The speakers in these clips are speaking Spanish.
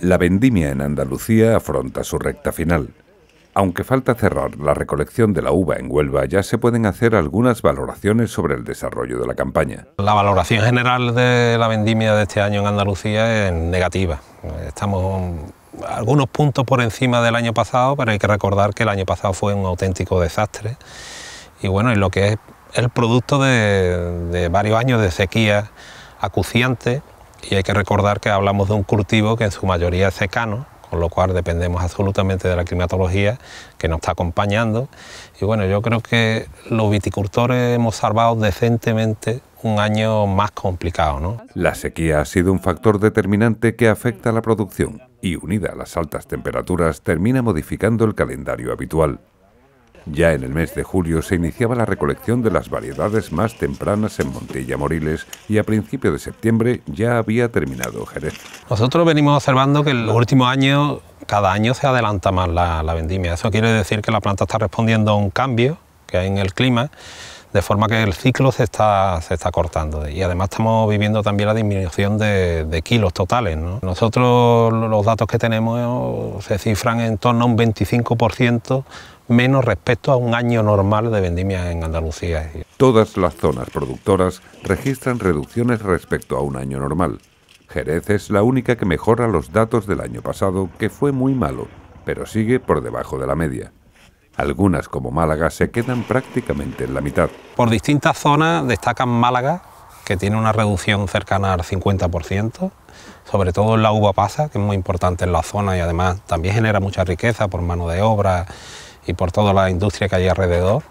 La vendimia en Andalucía afronta su recta final. Aunque falta cerrar la recolección de la uva en Huelva, ya se pueden hacer algunas valoraciones sobre el desarrollo de la campaña. La valoración general de la vendimia de este año en Andalucía es negativa. Estamos algunos puntos por encima del año pasado, pero hay que recordar que el año pasado fue un auténtico desastre. Y bueno, es lo que es el producto de, de varios años de sequía acuciante y hay que recordar que hablamos de un cultivo que en su mayoría es secano, con lo cual dependemos absolutamente de la climatología que nos está acompañando. Y bueno, yo creo que los viticultores hemos salvado decentemente un año más complicado. ¿no? La sequía ha sido un factor determinante que afecta a la producción y unida a las altas temperaturas termina modificando el calendario habitual. Ya en el mes de julio se iniciaba la recolección de las variedades más tempranas en Montilla Moriles y a principios de septiembre ya había terminado Jerez. Nosotros venimos observando que en los últimos años, cada año se adelanta más la, vendimia. Eso quiere decir que la planta está respondiendo a un cambio que hay en el clima de forma que el ciclo se está, se está cortando. Y además estamos viviendo también la disminución de, kilos totales. Nosotros los datos que tenemos se cifran en torno a un 25% menos respecto a un año normal de vendimia en Andalucía. Todas las zonas productoras registran reducciones respecto a un año normal. Jerez es la única que mejora los datos del año pasado, que fue muy malo, pero sigue por debajo de la media. Algunas, como Málaga, se quedan prácticamente en la mitad. Por distintas zonas destacan Málaga, que tiene una reducción cercana al 50%, sobre todo en la uva pasa, que es muy importante en la zona y además también genera mucha riqueza por mano de obra y por toda la industria que hay alrededor.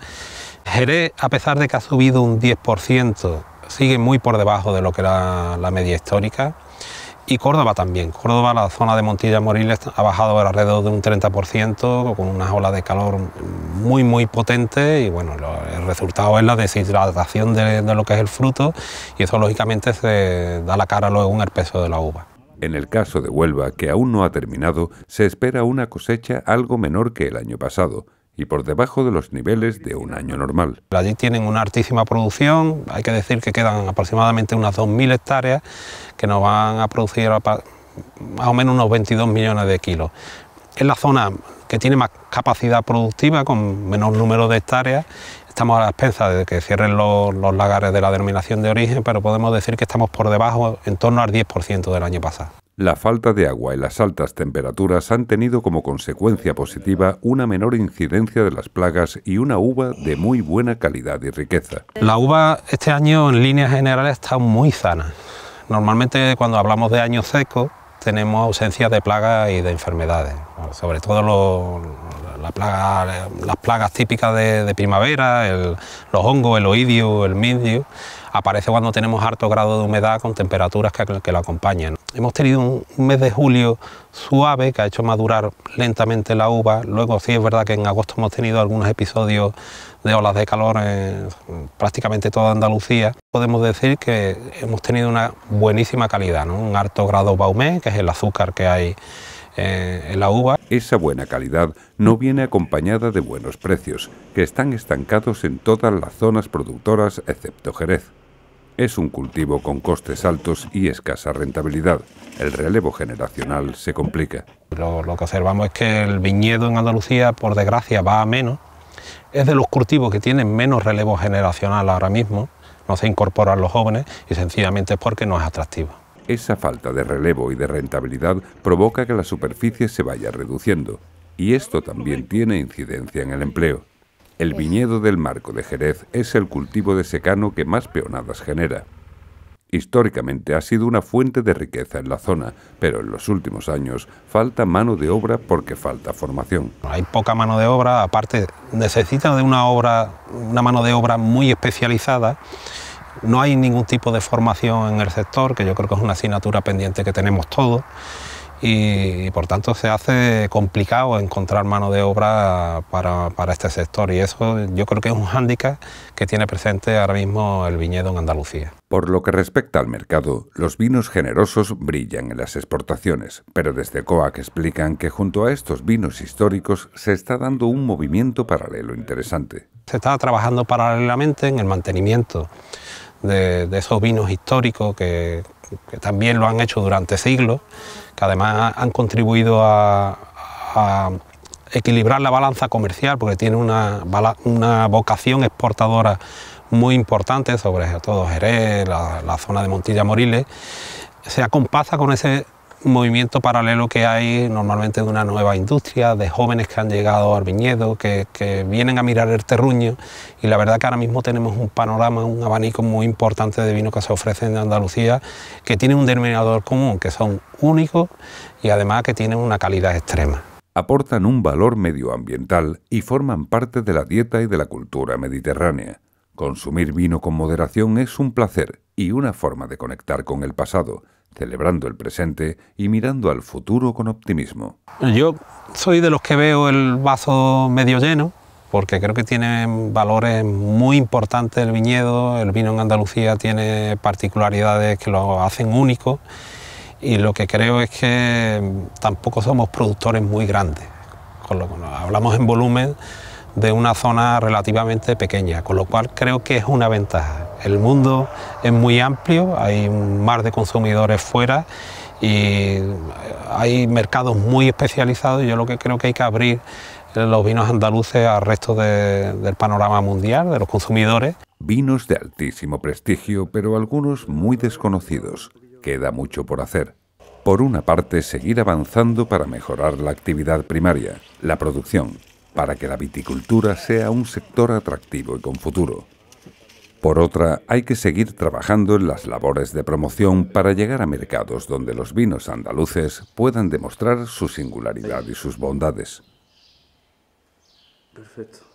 Jerez, a pesar de que ha subido un 10%, sigue muy por debajo de lo que era la media histórica. Y Córdoba también. Córdoba, la zona de Montilla Moriles, ha bajado alrededor de un 30%, con unas olas de calor muy, muy potentes. Y bueno, el resultado es la deshidratación de, de, lo que es el fruto. Y eso, lógicamente, se da la cara luego en el peso de la uva. En el caso de Huelva, que aún no ha terminado, se espera una cosecha algo menor que el año pasado, y por debajo de los niveles de un año normal. Allí tienen una altísima producción, hay que decir que quedan aproximadamente unas 2.000 hectáreas que nos van a producir más o menos unos 22 millones de kilos. Es la zona que tiene más capacidad productiva, con menor número de hectáreas. Estamos a la expensa de que cierren los, lagares de la denominación de origen, pero podemos decir que estamos por debajo, en torno al 10% del año pasado. La falta de agua y las altas temperaturas han tenido como consecuencia positiva una menor incidencia de las plagas y una uva de muy buena calidad y riqueza. La uva este año en líneas generales está muy sana. Normalmente cuando hablamos de año secos, tenemos ausencia de plagas y de enfermedades, sobre todo las plagas típicas de, primavera, los hongos, el oidio, el mildio, aparece cuando tenemos alto grado de humedad con temperaturas que, que lo acompañan. Hemos tenido un, mes de julio suave que ha hecho madurar lentamente la uva. Luego sí es verdad que en agosto hemos tenido algunos episodios de olas de calor en prácticamente toda Andalucía. Podemos decir que hemos tenido una buenísima calidad, un alto grado baumé, que es el azúcar que hay eh, en la uva. Esa buena calidad no viene acompañada de buenos precios, que están estancados en todas las zonas productoras excepto Jerez es un cultivo con costes altos y escasa rentabilidad. El relevo generacional se complica. Lo, que observamos es que el viñedo en Andalucía, por desgracia, va a menos. Es de los cultivos que tienen menos relevo generacional ahora mismo. No se incorporan los jóvenes y sencillamente es porque no es atractivo esa falta de relevo y de rentabilidad provoca que la superficie se vaya reduciendo, y esto también tiene incidencia en el empleo. El viñedo del Marco de Jerez es el cultivo de secano que más peonadas genera. Históricamente ha sido una fuente de riqueza en la zona, pero en los últimos años falta mano de obra porque falta formación. Hay poca mano de obra, aparte necesitan de una una mano de obra muy especializada. No hay ningún tipo de formación en el sector, que yo creo que es una asignatura pendiente que tenemos todos y, por tanto se hace complicado encontrar mano de obra para, para este sector y eso yo creo que es un hándicap que tiene presente ahora mismo el viñedo en Andalucía. Por lo que respecta al mercado, los vinos generosos brillan en las exportaciones, pero desde COAC explican que junto a estos vinos históricos se está dando un movimiento paralelo interesante. Se está trabajando paralelamente en el mantenimiento de, esos vinos históricos que, también lo han hecho durante siglos, que además han contribuido a, equilibrar la balanza comercial porque tiene una, vocación exportadora muy importante, sobre todo Jerez, la, la zona de Montilla Moriles, se acompasa con ese un movimiento paralelo que hay normalmente de una nueva industria, de jóvenes que han llegado al viñedo, que, vienen a mirar el terruño y la verdad que ahora mismo tenemos un panorama, un abanico muy importante de vino que se ofrecen en Andalucía que tiene un denominador común, que son únicos y además que tienen una calidad extrema. Aportan un valor medioambiental y forman parte de la dieta y de la cultura mediterránea. Consumir vino con moderación es un placer y una forma de conectar con el pasado, celebrando el presente y mirando al futuro con optimismo. Yo soy de los que veo el vaso medio lleno, porque creo que tiene valores muy importantes el viñedo, el vino en Andalucía tiene particularidades que lo hacen único y lo que creo es que tampoco somos productores muy grandes, con lo que hablamos en volumen de una zona relativamente pequeña, con lo cual creo que es una ventaja. El mundo es muy amplio, hay un mar de consumidores fuera y hay mercados muy especializados y yo lo que creo que hay que abrir los vinos andaluces al resto del panorama mundial, de los consumidores. Vinos de altísimo prestigio, pero algunos muy desconocidos. Queda mucho por hacer. Por una parte, seguir avanzando para mejorar la actividad primaria, la producción, para que la viticultura sea un sector atractivo y con futuro. Por otra, hay que seguir trabajando en las labores de promoción para llegar a mercados donde los vinos andaluces puedan demostrar su singularidad y sus bondades. Perfecto.